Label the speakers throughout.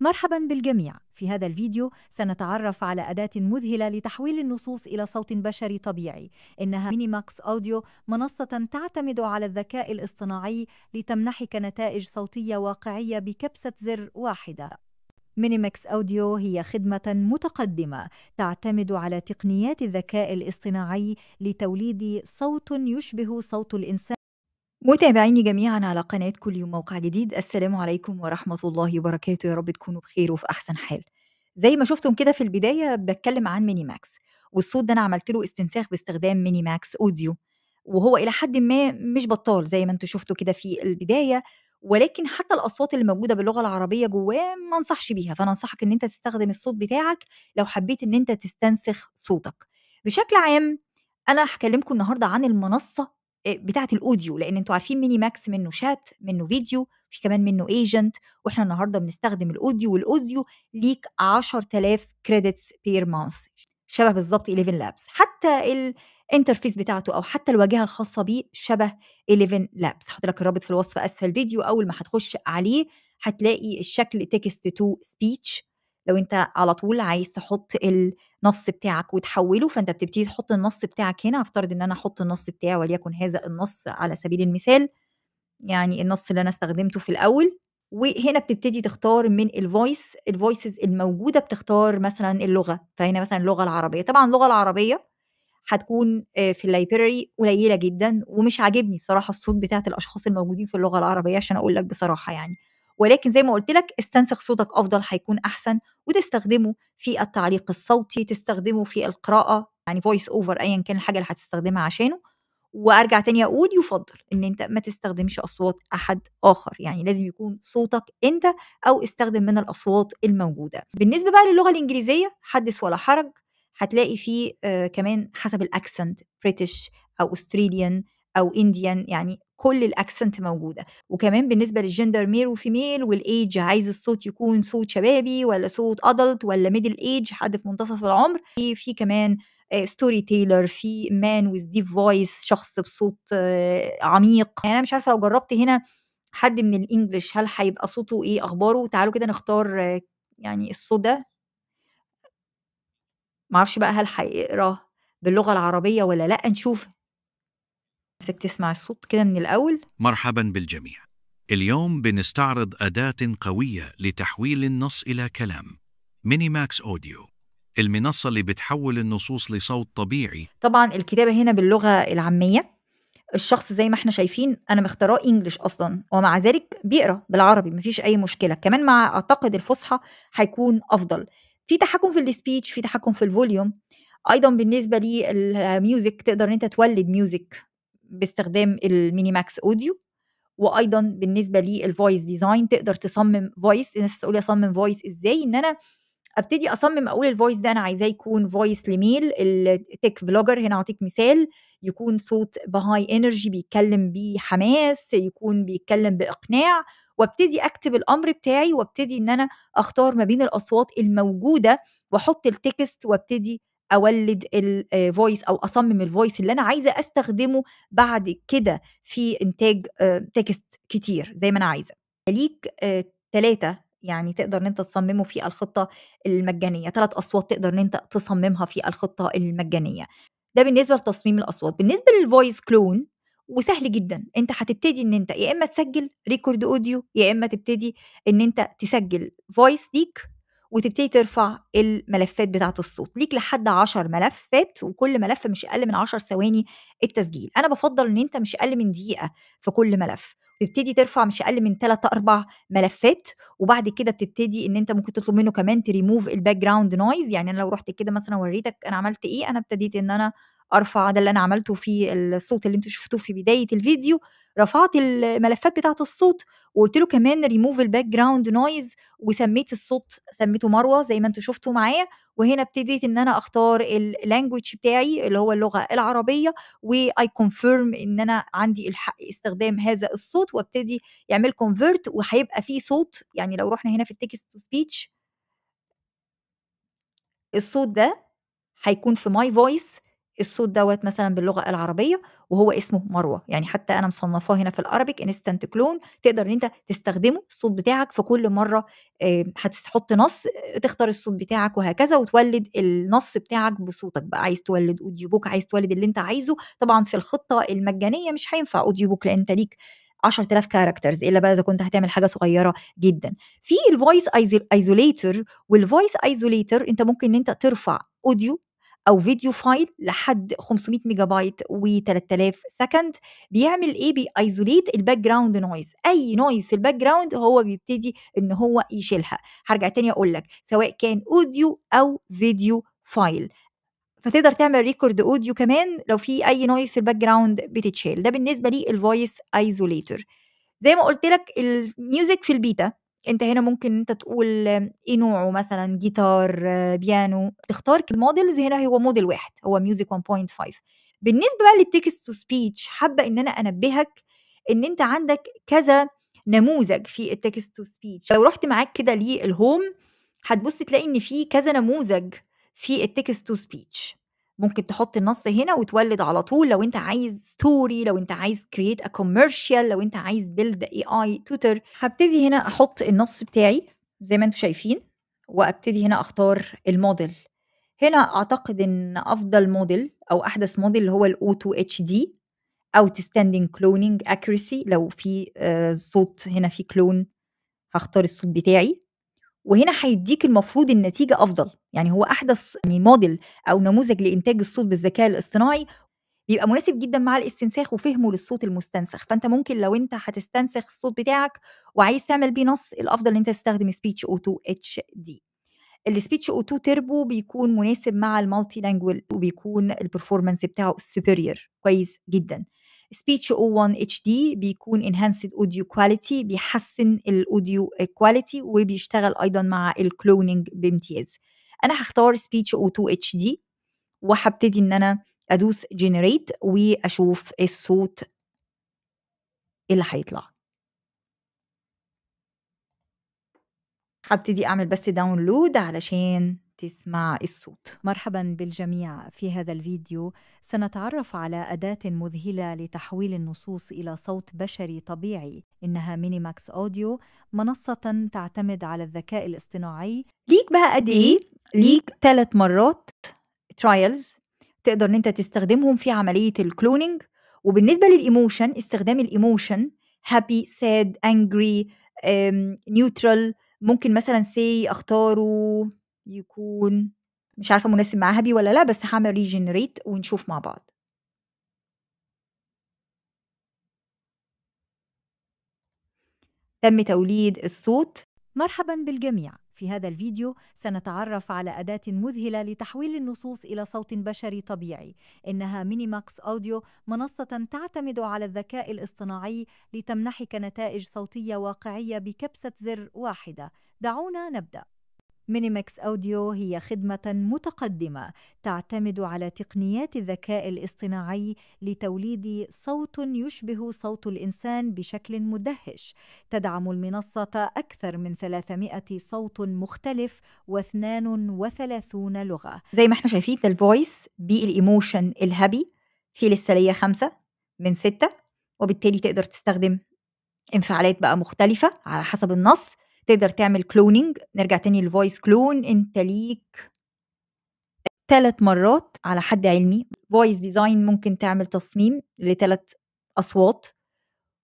Speaker 1: مرحبا بالجميع في هذا الفيديو سنتعرف على أداة مذهلة لتحويل النصوص إلى صوت بشري طبيعي إنها مينيماكس أوديو منصة تعتمد على الذكاء الاصطناعي لتمنحك نتائج صوتية واقعية بكبسة زر واحدة مينيماكس أوديو هي خدمة متقدمة تعتمد على تقنيات الذكاء الاصطناعي لتوليد صوت يشبه صوت الإنسان متابعيني جميعا على قناة كل يوم موقع جديد السلام عليكم ورحمة الله وبركاته يا رب تكونوا بخير وفي أحسن حال زي ما شفتم كده في البداية بتكلم عن ميني ماكس والصوت ده أنا عملت له استنساخ باستخدام ميني ماكس أوديو وهو إلى حد ما مش بطال زي ما انتوا شفتوا كده في البداية ولكن حتى الاصوات اللي موجوده باللغه العربيه جواه ما انصحش بيها فانا انصحك ان انت تستخدم الصوت بتاعك لو حبيت ان انت تستنسخ صوتك بشكل عام انا هكلمكم النهارده عن المنصه بتاعه الاوديو لان انتوا عارفين ميني ماكس منه شات منه فيديو في كمان منه ايجنت واحنا النهارده بنستخدم الاوديو والاوديو ليك 10000 كريدتس بير مانث شبه بالظبط 11 لابس حتى الانترفيس بتاعته او حتى الواجهه الخاصه بيه شبه 11 لابس هحط لك الرابط في الوصف اسفل الفيديو اول ما هتخش عليه هتلاقي الشكل تكست تو سبيتش لو انت على طول عايز تحط النص بتاعك وتحوله فانت بتبتدي تحط النص بتاعك هنا افترض ان انا احط النص بتاعي وليكن هذا النص على سبيل المثال يعني النص اللي انا استخدمته في الاول وهنا بتبتدي تختار من الفويس الفويسز الموجوده بتختار مثلا اللغه فهنا مثلا اللغه العربيه طبعا اللغه العربيه هتكون آه، في اللايبراري قليله جدا ومش عاجبني بصراحه الصوت بتاعت الاشخاص الموجودين في اللغه العربيه عشان اقول لك بصراحه يعني ولكن زي ما قلت لك استنسخ صوتك افضل هيكون احسن وتستخدمه في التعليق الصوتي تستخدمه في القراءه يعني فويس اوفر ايا كان الحاجه اللي هتستخدمها عشانه وارجع تاني اقول يفضل ان انت ما تستخدمش اصوات احد اخر يعني لازم يكون صوتك انت او استخدم من الاصوات الموجوده بالنسبه بقى للغه الانجليزيه حدث ولا حرج هتلاقي فيه آه كمان حسب الاكسنت بريتش او استراليان او انديان يعني كل الاكسنت موجوده وكمان بالنسبه للجندر ميل وفيميل والايج عايز الصوت يكون صوت شبابي ولا صوت ادلت ولا ميدل ايج حد في منتصف العمر في في كمان ستوري آه، تيلر في مان ويز ديب فويس شخص بصوت آه، عميق يعني انا مش عارفه لو جربت هنا حد من الانجليش هل هيبقى صوته ايه اخباره تعالوا كده نختار آه، يعني الصوت ده معرفش بقى هل هيقرا باللغه العربيه ولا لا نشوف بدك تسمع الصوت كده من الأول مرحبا بالجميع اليوم بنستعرض أداة قوية لتحويل النص إلى كلام ميني ماكس أوديو المنصة اللي بتحول النصوص لصوت طبيعي طبعا الكتابة هنا باللغة العامية الشخص زي ما احنا شايفين انا مختاراه انجلش اصلا ومع ذلك بيقرا بالعربي مفيش اي مشكله كمان مع اعتقد الفصحى هيكون افضل في تحكم في السبيتش في تحكم في الفوليوم ايضا بالنسبه للميوزك تقدر ان انت تولد ميوزك باستخدام الميني ماكس اوديو وايضا بالنسبه للفويس ديزاين تقدر تصمم فويس الناس تقول اصمم فويس ازاي ان انا ابتدي اصمم اقول الفويس ده انا عايزاه يكون فويس لميل التك فلوجر هنا اعطيك مثال يكون صوت بهاي انرجي بيتكلم بحماس يكون بيتكلم باقناع وابتدي اكتب الامر بتاعي وابتدي ان انا اختار ما بين الاصوات الموجوده واحط التكست وابتدي اولد الفويس آه، او اصمم الفويس اللي انا عايزه استخدمه بعد كده في انتاج تكست آه، كتير زي ما انا عايزه ليك ثلاثه آه، يعني تقدر ان انت تصممه في الخطه المجانيه ثلاث اصوات تقدر ان انت تصممها في الخطه المجانيه ده بالنسبه لتصميم الاصوات بالنسبه للفويس كلون وسهل جدا انت هتبتدي ان انت يا اما تسجل ريكورد اوديو يا اما تبتدي ان انت تسجل فويس ليك وتبتدي ترفع الملفات بتاعه الصوت ليك لحد 10 ملفات وكل ملف مش اقل من 10 ثواني التسجيل انا بفضل ان انت مش اقل من دقيقه في كل ملف تبتدي ترفع مش اقل من 3 4 ملفات وبعد كده بتبتدي ان انت ممكن تطلب منه كمان تريموف الباك جراوند نويز يعني انا لو رحت كده مثلا وريتك انا عملت ايه انا ابتديت ان انا ارفع ده اللي انا عملته في الصوت اللي انتوا شفتوه في بدايه الفيديو رفعت الملفات بتاعه الصوت وقلت له كمان ريموف الباك جراوند نويز وسميت الصوت سميته مروه زي ما انتوا شفتوا معايا وهنا ابتديت ان انا اختار اللانجوج بتاعي اللي هو اللغه العربيه واي كونفيرم ان انا عندي الحق استخدام هذا الصوت وابتدي يعمل كونفيرت وهيبقى فيه صوت يعني لو رحنا هنا في التكست تو سبيتش الصوت ده هيكون في ماي فويس الصوت دوت مثلا باللغه العربيه وهو اسمه مروه يعني حتى انا مصنفاه هنا في الارابيك انستنت كلون تقدر ان انت تستخدمه الصوت بتاعك في كل مره هتحط نص تختار الصوت بتاعك وهكذا وتولد النص بتاعك بصوتك بقى عايز تولد اوديو بوك عايز تولد اللي انت عايزه طبعا في الخطه المجانيه مش هينفع اوديو بوك لان انت ليك 10000 كاركترز الا بقى اذا كنت هتعمل حاجه صغيره جدا في الفويس ايزوليتر والفويس ايزوليتر انت ممكن ان انت ترفع اوديو او فيديو فايل لحد 500 ميجا بايت و3000 سكند بيعمل ايه بيأيزوليت الباك جراوند نويز اي نويز في الباك جراوند هو بيبتدي ان هو يشيلها هرجع تاني اقول لك سواء كان اوديو او فيديو فايل فتقدر تعمل ريكورد اوديو كمان لو في اي نويز في الباك جراوند بتتشال ده بالنسبه للفويس ايزوليتور زي ما قلت لك الميوزك في البيتا انت هنا ممكن انت تقول ايه نوعه مثلا جيتار بيانو تختار المودلز هنا هو موديل واحد هو ميوزك 1.5 بالنسبه بقى للتكست تو سبيتش حابه ان انا انبهك ان انت عندك كذا نموذج في التكست تو سبيتش لو رحت معاك كده للهوم هتبص تلاقي ان في كذا نموذج في التكست تو سبيتش ممكن تحط النص هنا وتولد على طول لو انت عايز ستوري لو انت عايز كرييت ا كوميرشال لو انت عايز بيلد اي اي توتر هبتدي هنا احط النص بتاعي زي ما انتم شايفين وابتدي هنا اختار الموديل هنا اعتقد ان افضل موديل او احدث موديل هو الاو 2 اتش دي outstanding كلوننج accuracy لو في آه، صوت هنا في كلون هختار الصوت بتاعي وهنا هيديك المفروض النتيجه افضل يعني هو احدث يعني موديل او نموذج لانتاج الصوت بالذكاء الاصطناعي بيبقى مناسب جدا مع الاستنساخ وفهمه للصوت المستنسخ فانت ممكن لو انت هتستنسخ الصوت بتاعك وعايز تعمل بيه نص الافضل ان انت تستخدم سبيتش او 2 اتش دي السبيتش او 2 تربو بيكون مناسب مع المالتي لانجوال وبيكون البرفورمانس بتاعه سوبيريور كويس جدا سبيتش او 1 اتش دي بيكون انهانسد اوديو كواليتي بيحسن الاوديو كواليتي وبيشتغل ايضا مع الكلوننج بامتياز انا هختار سبيتش او 2 اتش دي وهبتدي ان انا ادوس جنريت واشوف الصوت اللي هيطلع هبتدي اعمل بس داونلود علشان تسمع الصوت مرحبا بالجميع في هذا الفيديو سنتعرف على أداة مذهلة لتحويل النصوص إلى صوت بشري طبيعي إنها مينيماكس أوديو منصة تعتمد على الذكاء الاصطناعي ليك بقى قد إيه؟ ليك ثلاث مرات ترايلز تقدر إن أنت تستخدمهم في عملية الكلونينج وبالنسبة للإيموشن استخدام الإيموشن هابي ساد أنجري نيوترال ممكن مثلا سي اختاره يكون مش عارفة مناسب مع هبي ولا لا بس هعمل ريجنريت ونشوف مع بعض تم توليد الصوت مرحبا بالجميع في هذا الفيديو سنتعرف على أداة مذهلة لتحويل النصوص إلى صوت بشري طبيعي إنها مينيماكس أوديو منصة تعتمد على الذكاء الاصطناعي لتمنحك نتائج صوتية واقعية بكبسة زر واحدة دعونا نبدأ مينيمكس أوديو هي خدمة متقدمة تعتمد على تقنيات الذكاء الاصطناعي لتوليد صوت يشبه صوت الإنسان بشكل مدهش. تدعم المنصة أكثر من 300 صوت مختلف و32 لغة. زي ما احنا شايفين الفويس بالإيموشن الهبي في ليا خمسة من ستة وبالتالي تقدر تستخدم انفعالات بقى مختلفة على حسب النص تقدر تعمل كلوننج نرجع تاني للفويس كلون انت ليك ثلاث مرات على حد علمي فويس ديزاين ممكن تعمل تصميم لثلاث اصوات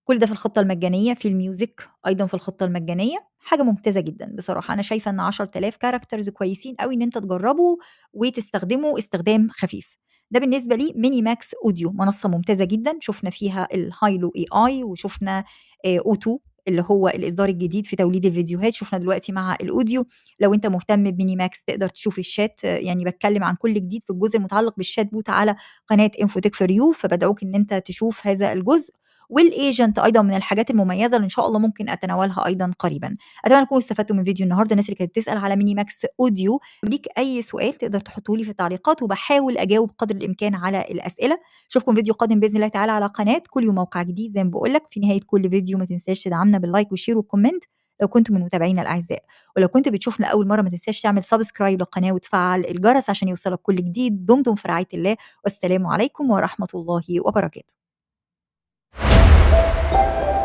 Speaker 1: كل ده في الخطه المجانيه في الميوزك ايضا في الخطه المجانيه حاجه ممتازه جدا بصراحه انا شايفه ان 10000 كاركترز كويسين قوي ان انت تجربه وتستخدمه استخدام خفيف ده بالنسبه لي ميني ماكس اوديو منصه ممتازه جدا شفنا فيها الهايلو اي اي وشفنا اوتو آه، اللي هو الاصدار الجديد في توليد الفيديوهات شفنا دلوقتي مع الاوديو لو انت مهتم بميني ماكس تقدر تشوف الشات يعني بتكلم عن كل جديد في الجزء المتعلق بالشات بوت على قناه انفوتك فور يو فبدعوك ان انت تشوف هذا الجزء والايجنت ايضا من الحاجات المميزه اللي ان شاء الله ممكن اتناولها ايضا قريبا اتمنى تكونوا استفدتوا من فيديو النهارده الناس اللي كانت بتسال على ميني ماكس اوديو ليك اي سؤال تقدر تحطه لي في التعليقات وبحاول اجاوب قدر الامكان على الاسئله اشوفكم فيديو قادم باذن الله تعالى على قناه كل يوم موقع جديد زي ما بقول لك في نهايه كل فيديو ما تنساش تدعمنا باللايك وشير وكومنت لو كنت من متابعينا الاعزاء ولو كنت بتشوفنا اول مره ما تنساش تعمل سبسكرايب للقناه وتفعل الجرس عشان يوصلك كل جديد دمتم في رعايه الله والسلام عليكم ورحمه الله وبركاته you